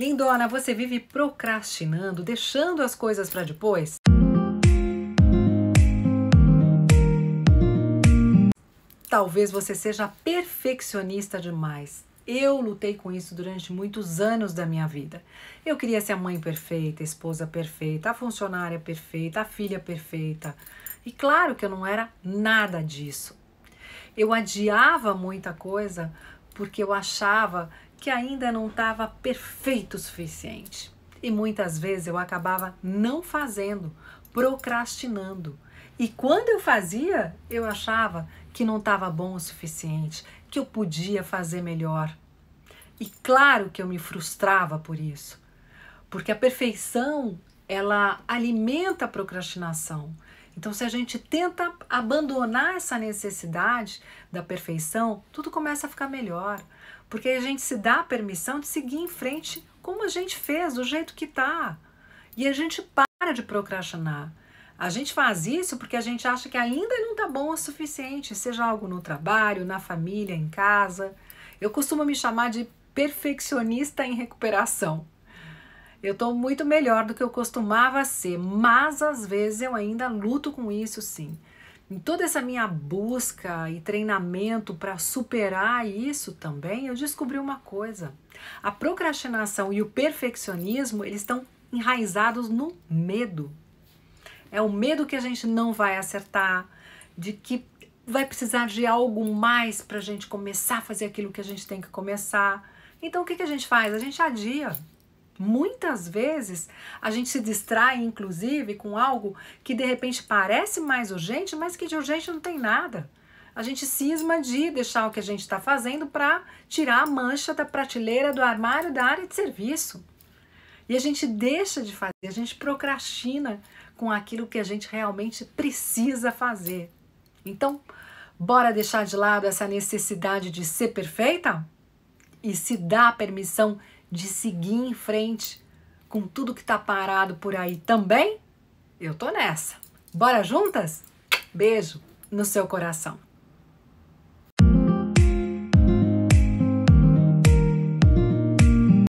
Lindona, você vive procrastinando, deixando as coisas para depois? Talvez você seja perfeccionista demais. Eu lutei com isso durante muitos anos da minha vida. Eu queria ser a mãe perfeita, a esposa perfeita, a funcionária perfeita, a filha perfeita. E claro que eu não era nada disso. Eu adiava muita coisa porque eu achava que ainda não estava perfeito o suficiente. E muitas vezes eu acabava não fazendo, procrastinando. E quando eu fazia, eu achava que não estava bom o suficiente, que eu podia fazer melhor. E claro que eu me frustrava por isso, porque a perfeição ela alimenta a procrastinação. Então, se a gente tenta abandonar essa necessidade da perfeição, tudo começa a ficar melhor, porque a gente se dá a permissão de seguir em frente como a gente fez, do jeito que está, E a gente para de procrastinar. A gente faz isso porque a gente acha que ainda não está bom o suficiente, seja algo no trabalho, na família, em casa. Eu costumo me chamar de perfeccionista em recuperação. Eu estou muito melhor do que eu costumava ser, mas às vezes eu ainda luto com isso sim. Em toda essa minha busca e treinamento para superar isso também, eu descobri uma coisa. A procrastinação e o perfeccionismo, eles estão enraizados no medo. É o medo que a gente não vai acertar, de que vai precisar de algo mais para a gente começar a fazer aquilo que a gente tem que começar. Então o que, que a gente faz? A gente adia. Muitas vezes a gente se distrai, inclusive, com algo que de repente parece mais urgente, mas que de urgente não tem nada. A gente cisma de deixar o que a gente está fazendo para tirar a mancha da prateleira, do armário, da área de serviço. E a gente deixa de fazer, a gente procrastina com aquilo que a gente realmente precisa fazer. Então, bora deixar de lado essa necessidade de ser perfeita? E se dar permissão de seguir em frente com tudo que tá parado por aí também? Eu tô nessa. Bora juntas? Beijo no seu coração.